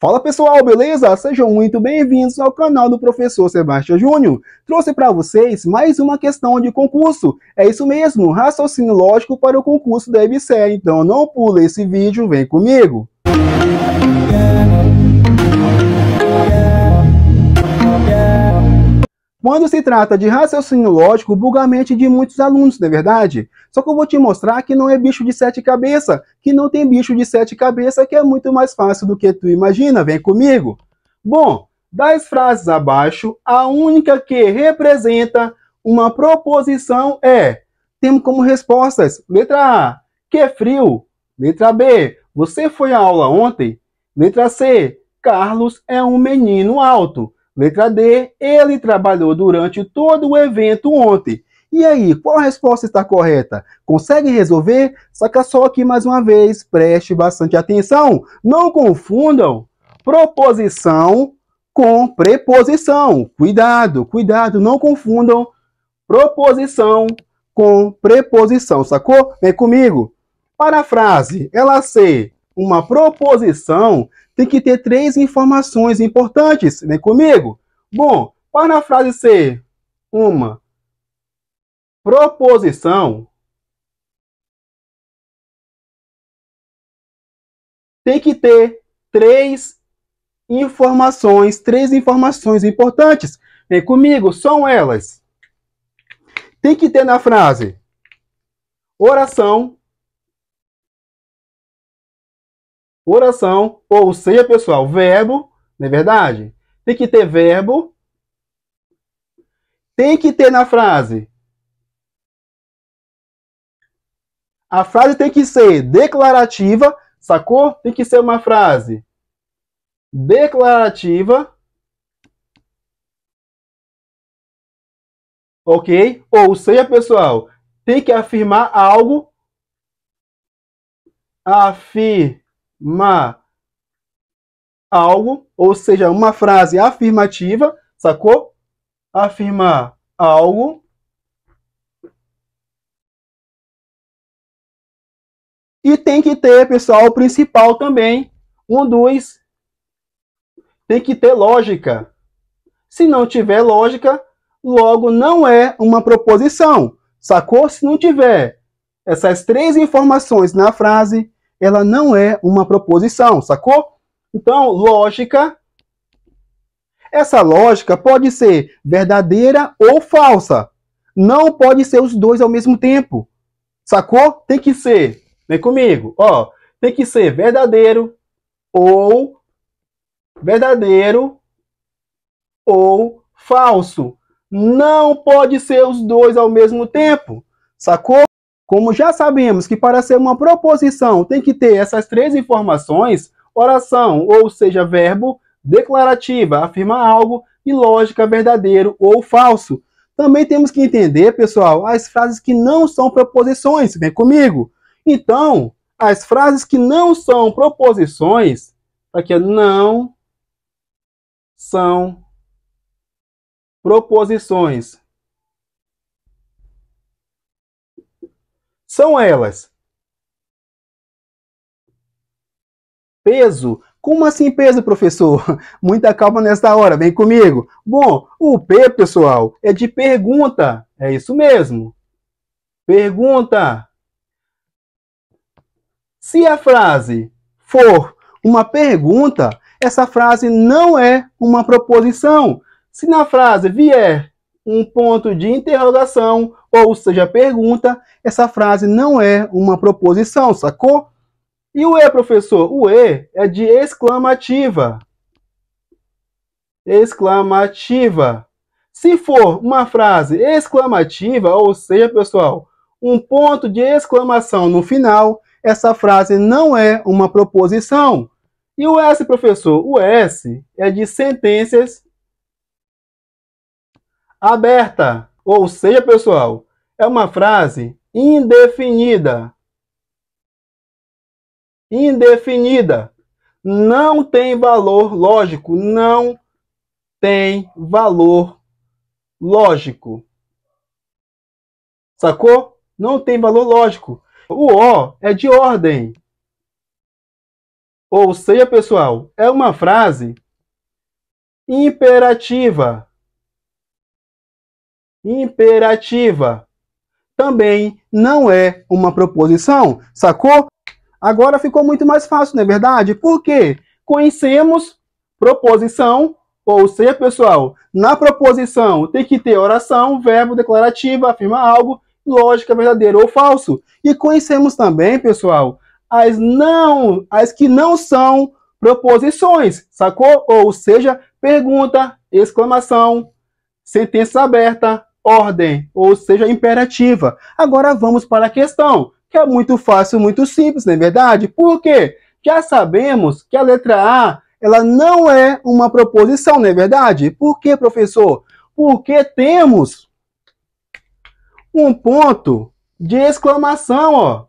Fala pessoal, beleza? Sejam muito bem-vindos ao canal do professor Sebastião Júnior. Trouxe para vocês mais uma questão de concurso. É isso mesmo, raciocínio lógico para o concurso da EBSER. Então não pule esse vídeo, vem comigo. Música Quando se trata de raciocínio lógico, buga a mente de muitos alunos, não é verdade? Só que eu vou te mostrar que não é bicho de sete cabeças, que não tem bicho de sete cabeças, que é muito mais fácil do que tu imagina, vem comigo. Bom, das frases abaixo, a única que representa uma proposição é temos como respostas, letra A, que é frio, letra B, você foi à aula ontem, letra C, Carlos é um menino alto. Letra D, ele trabalhou durante todo o evento ontem. E aí, qual resposta está correta? Consegue resolver? Saca só aqui mais uma vez, preste bastante atenção. Não confundam proposição com preposição. Cuidado, cuidado, não confundam proposição com preposição, sacou? Vem comigo. Para a frase ela ser uma proposição, tem que ter três informações importantes. Vem comigo. Bom, para a frase ser uma proposição, tem que ter três informações, três informações importantes. Vem comigo, são elas. Tem que ter na frase oração, oração ou seja pessoal. Verbo, não é verdade? Tem que ter verbo. Tem que ter na frase. A frase tem que ser declarativa, sacou? Tem que ser uma frase declarativa. Ok? Ou seja, pessoal, tem que afirmar algo. Afirmar ma algo, ou seja, uma frase afirmativa, sacou? Afirmar algo. E tem que ter, pessoal, o principal também, um dos. Tem que ter lógica. Se não tiver lógica, logo não é uma proposição. Sacou? Se não tiver essas três informações na frase, ela não é uma proposição, sacou? Então, lógica. Essa lógica pode ser verdadeira ou falsa. Não pode ser os dois ao mesmo tempo. Sacou? Tem que ser. Vem comigo. Ó, tem que ser verdadeiro ou verdadeiro ou falso. Não pode ser os dois ao mesmo tempo. Sacou? Como já sabemos que para ser uma proposição tem que ter essas três informações, oração, ou seja, verbo, declarativa, afirma algo, e lógica, verdadeiro ou falso. Também temos que entender, pessoal, as frases que não são proposições. Vem comigo. Então, as frases que não são proposições, tá aqui é não são proposições. são elas? Peso. Como assim peso, professor? Muita calma nesta hora, vem comigo. Bom, o P, pessoal, é de pergunta. É isso mesmo. Pergunta. Se a frase for uma pergunta, essa frase não é uma proposição. Se na frase vier um ponto de interrogação ou seja pergunta, essa frase não é uma proposição, sacou? E o E, professor? O E é de exclamativa. Exclamativa. Se for uma frase exclamativa, ou seja, pessoal, um ponto de exclamação no final, essa frase não é uma proposição. E o S, professor? O S é de sentenças aberta. Ou seja, pessoal, é uma frase indefinida. Indefinida. Não tem valor lógico. Não tem valor lógico. Sacou? Não tem valor lógico. O O é de ordem. Ou seja, pessoal, é uma frase imperativa imperativa. Também não é uma proposição, sacou? Agora ficou muito mais fácil, não é verdade? Por quê? Conhecemos proposição, ou seja, pessoal, na proposição tem que ter oração, verbo, declarativo, afirma algo, lógica, verdadeiro ou falso. E conhecemos também, pessoal, as não, as que não são proposições, sacou? Ou seja, pergunta, exclamação, sentença aberta, ordem, ou seja, imperativa. Agora vamos para a questão, que é muito fácil, muito simples, não é verdade? Por quê? Já sabemos que a letra A ela não é uma proposição, não é verdade? Por quê, professor? Porque temos um ponto de exclamação, ó.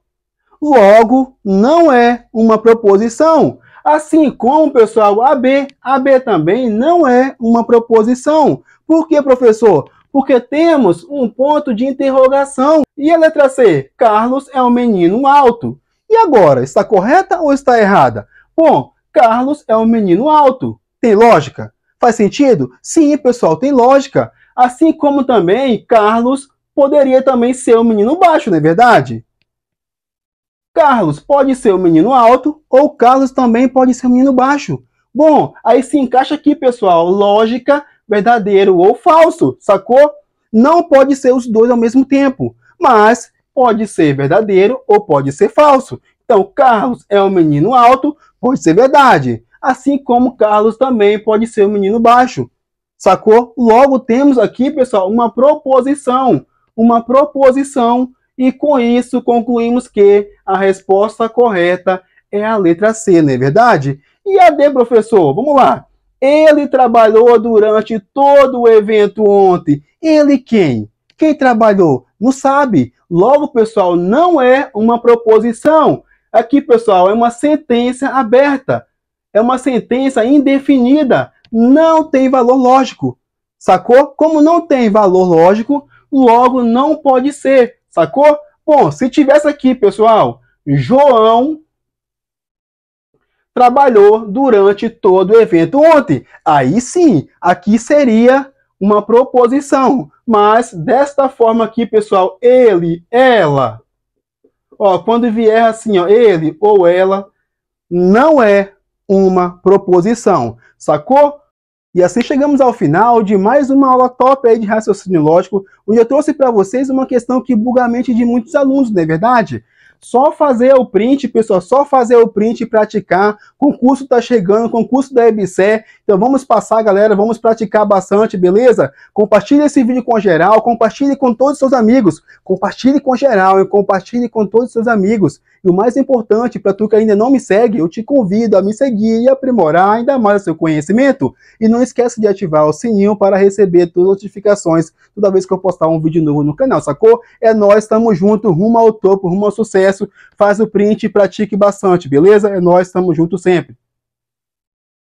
Logo, não é uma proposição. Assim como, pessoal, AB. AB também não é uma proposição. Por quê, professor? porque temos um ponto de interrogação. E a letra C, Carlos é um menino alto. E agora, está correta ou está errada? Bom, Carlos é um menino alto. Tem lógica? Faz sentido? Sim, pessoal, tem lógica. Assim como também Carlos poderia também ser um menino baixo, não é verdade? Carlos pode ser um menino alto ou Carlos também pode ser um menino baixo. Bom, aí se encaixa aqui, pessoal, lógica verdadeiro ou falso, sacou? Não pode ser os dois ao mesmo tempo, mas pode ser verdadeiro ou pode ser falso. Então, Carlos é um menino alto, pode ser verdade. Assim como Carlos também pode ser um menino baixo, sacou? Logo temos aqui, pessoal, uma proposição, uma proposição e com isso concluímos que a resposta correta é a letra C, não é verdade? E a D, professor? Vamos lá. Ele trabalhou durante todo o evento ontem. Ele quem? Quem trabalhou? Não sabe. Logo, pessoal, não é uma proposição. Aqui, pessoal, é uma sentença aberta. É uma sentença indefinida. Não tem valor lógico. Sacou? Como não tem valor lógico, logo não pode ser. Sacou? Bom, se tivesse aqui, pessoal, João trabalhou durante todo o evento ontem. Aí sim, aqui seria uma proposição, mas desta forma aqui, pessoal, ele, ela. Ó, quando vier assim, ó, ele ou ela, não é uma proposição, sacou? E assim chegamos ao final de mais uma aula top aí de raciocínio lógico, onde eu trouxe para vocês uma questão que buga a mente de muitos alunos, não é verdade? Só fazer o print, pessoal, só fazer o print e praticar. Concurso tá chegando, concurso da EBSE. Então vamos passar, galera, vamos praticar bastante, beleza? Compartilhe esse vídeo com geral, compartilhe com todos os seus amigos. Compartilhe com geral e compartilhe com todos os seus amigos. E o mais importante, para tu que ainda não me segue, eu te convido a me seguir e aprimorar ainda mais o seu conhecimento. E não esquece de ativar o sininho para receber todas as notificações toda vez que eu postar um vídeo novo no canal, sacou? É nós, tamo junto, rumo ao topo, rumo ao sucesso. Faz o print e pratique bastante, beleza? É nós, tamo junto sempre.